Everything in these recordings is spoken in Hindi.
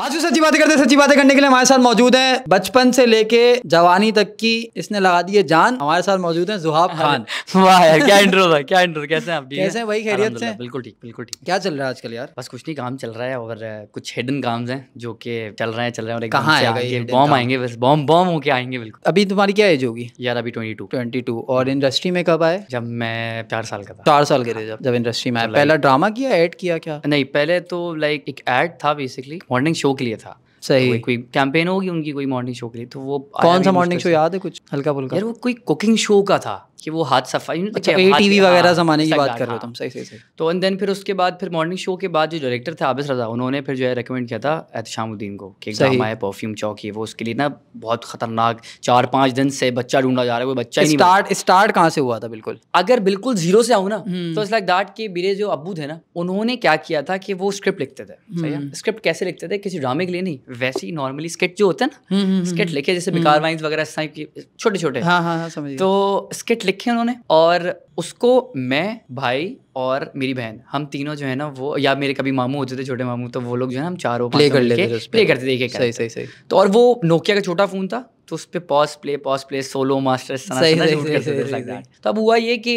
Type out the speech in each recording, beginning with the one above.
आज भी सच्ची बातें करते हैं सच्ची बातें करने के लिए हमारे साथ मौजूद हैं बचपन से लेके जवानी तक की इसने लगा दी है जान हमारे साथ मौजूद हैं जुहाब खान वाह यार क्या इंट्रो था क्या इंट्रो कैसे हैं आप कैसे हैं वही खैरियत से बिल्कुल ठीक बिल्कुल ठीक क्या चल रहा है आजकल यार बस कुछ नहीं काम चल रहा है और कुछ हिडन काम है जो कि चल रहे हैं चल रहे हैं और कहाँ आएगा बॉम्ब आएंगे बस बॉम्ब बॉम्ब होके आएंगे बिल्कुल अभी तुम्हारी क्या एज होगी यार अभी ट्वेंटी टू ट्वेंटी टू और इंडस्ट्री में कब आए जब मैं चार साल का था चार साल के थे जब जब इंडस्ट्री में आया पहला ड्रामा किया एड किया क्या नहीं पहले तो लाइक एक एड था बेसिकली मॉर्निंग शो शो के लिए था तो सही कोई कैंपेन होगी उनकी कोई मॉर्निंग शो के लिए तो वो कौन सा मॉर्निंग शो याद है कुछ हल्का फुल्का यार वो कोई कुकिंग शो का था कि वो हाथ सफाई तो अच्छा, टीवी वगैरह जमाने की बात कर रहे हो तुम सही सही सही तो एंड देन फिर उसके बाद फिर मॉर्निंग शो के बाद जो डायरेक्टर थे आबिस रजा उन्होंने फिर जो है रिकमेंड किया था एहतशामुद्दीन को कि हमारे परफ्यूम चौक ये वो उसके लिए ना बहुत खतरनाक चार पाँच दिन से बच्चा ढूंढा जा रहा है वो बच्चा ही स्टार्ट स्टार्ट कहाँ से हुआ था बिल्कुल अगर बिल्कुल जीरो से आऊँ ना हम्म। तो इस लाइक दैट के मेरे जो अबू थे ना उन्होंने क्या किया था कि वो स्क्रिप्ट लिखते थे स्क्रिप्ट हम्म। कैसे लिखते थे किसी ड्रामे के लिए नहीं वैसे ही नॉर्मली स्किट जो होते हैं ना स्किट हम्म, लिखे जैसे बिकार वाइन्स वगैरह छोटे छोटे हाँ, हाँ, हाँ, तो स्किट लिखे उन्होंने और उसको मैं भाई और मेरी बहन हम तीनों जो है ना वो या मेरे कभी मामू होते थे छोटे मामू तो वो लोग जो है हम चारों प्ले कर लेते प्ले करते थे सही सही सही तो और वो नोकिया का छोटा फ़ोन था तो उस पर pause play pause play solo master तो अब हुआ ये कि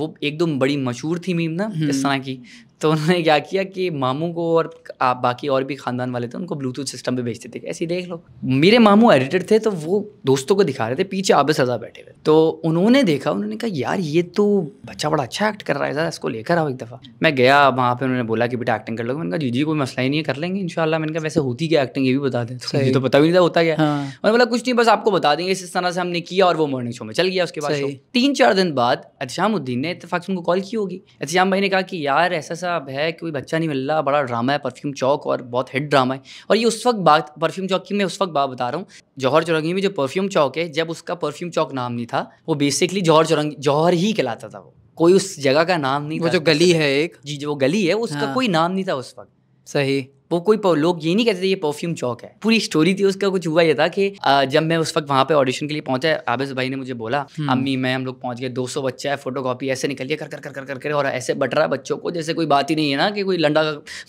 वो एकदम बड़ी मशहूर थी मीम ना हम्म। इस तरह की तो उन्होंने क्या किया कि मामू को और आप बाकी और भी खानदान वाले थे उनको ब्लूटूथ सिस्टम पे भेजते थे ऐसे ही देख लो मेरे मामू एडिटर थे तो वो दोस्तों को दिखा रहे थे पीछे आबे सजा बैठे हुए तो उन्होंने देखा उन्होंने कहा यार ये तो बच्चा बड़ा अच्छा एक्ट कर रहा है इसको लेकर आओ एक दफ़ा मैं गया वहाँ पर उन्होंने बोला कि बेटा एक्टिंग कर लो मैंने कहा जी जी कोई मसला ही नहीं है कर लेंगे इनशाला मैंने कहा वैसे होती क्या एक्टिंग ये भी बता दें तो तो पता भी नहीं था होता क्या हाँ। मैंने बोला कुछ नहीं बस आपको बता देंगे इस तरह से हमने किया और वो मॉर्निंग शो में चल गया उसके बाद तीन चार दिन बाद अतशामुद्दीन ने इतफाक उनको कॉल की होगी अतशाम भाई ने कहा कि यार ऐसा अब है कोई बच्चा नहीं मिल रहा बड़ा ड्रामा है परफ्यूम चौक और बहुत हिट ड्रामा है और ये उस वक्त बात परफ्यूम चौक की मैं उस वक्त बात बता रहा हूँ जौहर चौरंगी में जो परफ्यूम चौक है जब उसका परफ्यूम चौक नाम नहीं था वो बेसिकली जौहर चौरंगी जौहर ही कहलाता था वो कोई उस जगह का नाम नहीं वो जो गली है एक जी जो गली है उसका हाँ। कोई नाम नहीं था उस वक्त सही वो कोई लोग ये नहीं कहते थे ये परफ्यूम चौक है पूरी स्टोरी थी उसका कुछ हुआ ये था कि जब मैं उस वक्त वहाँ पे ऑडिशन के लिए पहुंचा आबिस भाई ने मुझे बोला हम्म। अम्मी मैं हम लोग पहुंच गए सौ बच्चा है फोटो कॉपी ऐसे निकल गया कर कर कर कर कर और ऐसे बट रहा बच्चों को जैसे कोई बात ही नहीं है ना कि कोई लंडा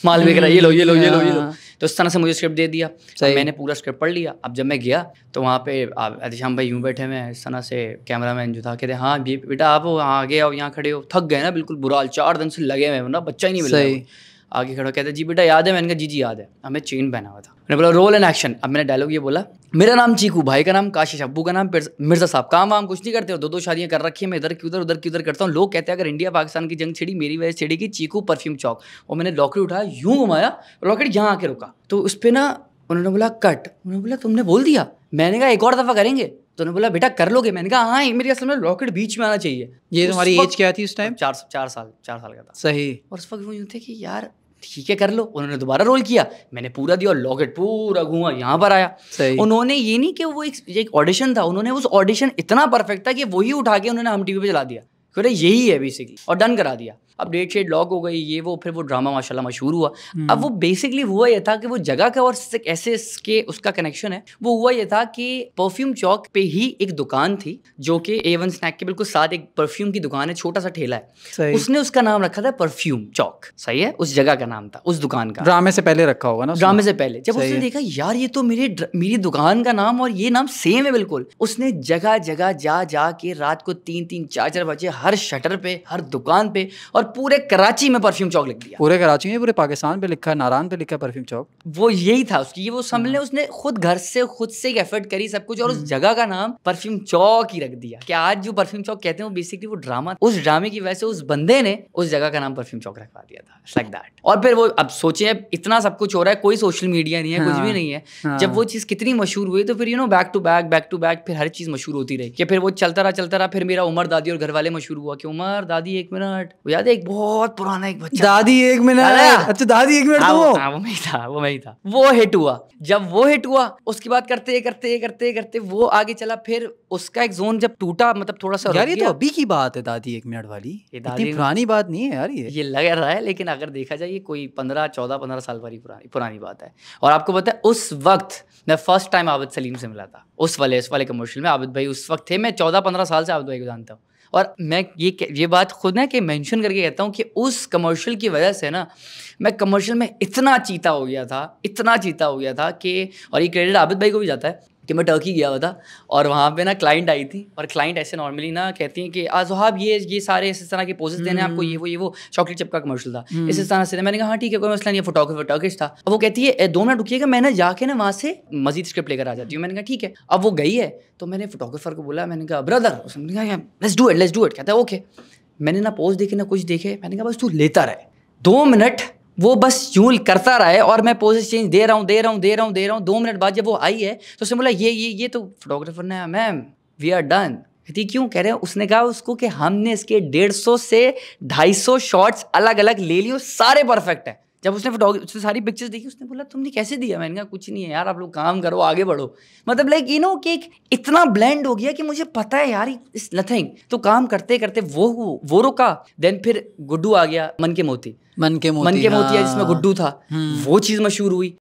माल बेच हम्म, रहा ये लो ये लो ये लो ये लो हाँ। तो उस तरह से मुझे स्क्रिप्ट दे दिया मैंने पूरा स्क्रिप्ट पढ़ लिया अब जब मैं गया तो वहाँ पे अतिशाम भाई यूँ बैठे मैं इस तरह से कैमरा मैन जो था कहते हाँ बेटा आप आगे आओ यहाँ खड़े हो थक गए ना बिल्कुल बुरा चार दिन से लगे हुए ना मतलब बच्चा ही नहीं मिला आगे खड़ा कहता है जी बेटा याद है मैंने कहा जी जी याद है हमें चेन पहना हुआ था मैंने बोला रोल एंड एक्शन अब मैंने डायलॉग ये बोला मेरा नाम चीकू भाई का नाम काशिश अब्बू का नाम मिर्जा साहब काम वाम कुछ नहीं करते हो दो दो शादियां कर रखी है मैं इधर की उधर उधर की उधर करता हूँ लोग कहते हैं अगर इंडिया पाकिस्तान की जंग छिड़ी मेरी वजह छिड़ी की चीकू परफ्यूम चौक और मैंने लॉकेट उठाया यूँ घुमाया लॉकेट यहाँ आके रुका तो उस पर ना उन्होंने बोला कट उन्होंने बोला तुमने बोल दिया मैंने कहा एक और दफ़ा करेंगे तो उन्होंने बोला बेटा कर लोगे मैंने कहा हाँ मेरी असल में लॉकेट बीच में आना चाहिए ये तुम्हारी एज क्या थी उस टाइम चार चार साल चार साल का था सही और उस वक्त वो यूँ थे कि यार ठीक है कर लो उन्होंने दोबारा रोल किया मैंने पूरा दिया और लॉकेट पूरा घुआ यहाँ पर आया उन्होंने ये नहीं कि वो एक एक ऑडिशन था उन्होंने उस ऑडिशन इतना परफेक्ट था कि वही उठा के उन्होंने हम टीवी पे चला दिया क्योंकि यही है बेसिकली और डन करा दिया अब डेट शेट लॉक हो गई ये वो फिर वो ड्रामा माशाल्लाह मशहूर हुआ हम्म। अब वो बेसिकली हुआ यह था कि वो जगह का और ऐसे के उसका कनेक्शन है वो हुआ ये था कि परफ्यूम चौक पे ही एक दुकान थी जो कि ए वन स्नैक के बिल्कुल साथ एक परफ्यूम की दुकान है छोटा सा ठेला है उसने उसका नाम रखा था परफ्यूम चौक सही है उस जगह का नाम था उस दुकान का ड्रामे से पहले रखा होगा ना ड्रामे से पहले जब उसने देखा यार ये तो मेरे मेरी दुकान का नाम और ये नाम सेम है बिल्कुल उसने जगह जगह जा जा के रात को तीन तीन चार चार बजे हर शटर पे हर दुकान पे और और पूरे कराची में परफ्यूम चौक लिख दिया पूरे कराची में पूरे पाकिस्तान पे लिखा है नारायण पे लिखा है परफ्यूम चौक वो यही था उसकी ये वो समझ हाँ। उसने खुद घर से खुद से एक एफर्ट करी सब कुछ और उस हम्म। जगह का नाम परफ्यूम चौक ही रख दिया कि आज जो परफ्यूम चौक कहते हैं वो बेसिकली वो ड्रामा उस ड्रामे की वजह से उस बंदे ने उस जगह का नाम परफ्यूम चौक रखवा दिया था लाइक दैट और फिर वो अब सोचे इतना सब कुछ हो रहा है कोई सोशल मीडिया नहीं है कुछ भी हाँ। नहीं है हाँ। जब वो चीज़ कितनी मशहूर हुई तो फिर you know back to back back to back फिर हर चीज़ मशहूर होती रही कि फिर वो चलता रहा चलता रहा फिर मेरा उमर दादी और घर वाले मशहूर हुआ कि उमर दादी एक मिनट याद है एक बहुत पुराना एक बच्चा दादी एक मिनट अच्छा दादी एक मिनट वो हाँ, हाँ, वो मैं था वो मैं था वो हिट हुआ जब वो हिट हुआ उसके बाद करते करते करते करते वो आगे चला फिर उसका एक जोन जब टूटा मतलब थोड़ा सा यार ये तो अभी की बात है दादी एक मिनट वाली ये दादी पुरानी बात नहीं है यार ये ये लग रहा है लेकिन अगर देखा जाए ये कोई पंद्रह चौदह पंद्रह साल वाली पुरानी पुरानी बात है और आपको पता है उस वक्त मैं फर्स्ट टाइम आबिद सलीम से मिला था उस वाले उस वाले कमर्शियल में आबिद भाई उस वक्त थे मैं चौदह पंद्रह साल से आबिद भाई को जानता हूँ और मैं ये ये बात खुद ना कि मेंशन करके कहता हूँ कि उस कमर्शियल की वजह से ना मैं कमर्शियल में इतना चीता हो गया था इतना चीता हो गया था कि और ये क्रेडिट आबिद भाई को भी जाता है कि मैं टर्की गया हुआ था और वहाँ पे ना क्लाइंट आई थी और क्लाइंट ऐसे नॉर्मली ना कहती हैं कि आज साहब ये ये सारे इस तरह के पोजेस देने आपको ये वो ये वो चॉकलेट चिपका कमर्शल था हम्म। इस तरह से मैंने कहा हाँ ठीक है कोई मसला नहीं फोटोग्राफर टर्किश था अब वो कहती है दो मिनट रुकी मैंने जाके ना वहाँ से मजीद स्क्रिप्ट लेकर आ जाती हूँ मैंने कहा ठीक है अब वो गई है तो मैंने फोटोग्राफर को बोला मैंने कहा ब्रदर उसने कहा let's do it let's do it कहता है ओके मैंने ना पोज देखे ना कुछ देखे मैंने कहा बस तू लेता रहे दो मिनट वो बस यूं करता रहा है और मैं पोजेस चेंज दे रहा हूँ दे रहा हूँ दे रहा हूँ दे रहा हूँ दो मिनट बाद जब वो आई है तो उसने बोला ये ये ये तो फोटोग्राफर ने मैम वी आर डन कहती क्यों कह रहे हैं उसने कहा उसको कि हमने इसके डेढ़ सौ से ढाई सौ शॉट्स अलग अलग ले लिए सारे परफेक्ट हैं जब उसने फोटोग्राफी उसने सारी पिक्चर्स देखी उसने बोला तुमने कैसे दिया मैंने कहा कुछ नहीं है यार आप लोग काम करो आगे बढ़ो मतलब लाइक यू नो कि इतना ब्लेंड हो गया कि मुझे पता है यार इस नथिंग तो काम करते करते वो वो रुका देन फिर गुड्डू आ गया मन के मोती मन के मोती मन के मोती हाँ। जिसमें गुड्डू था हम्म। वो चीज मशहूर हुई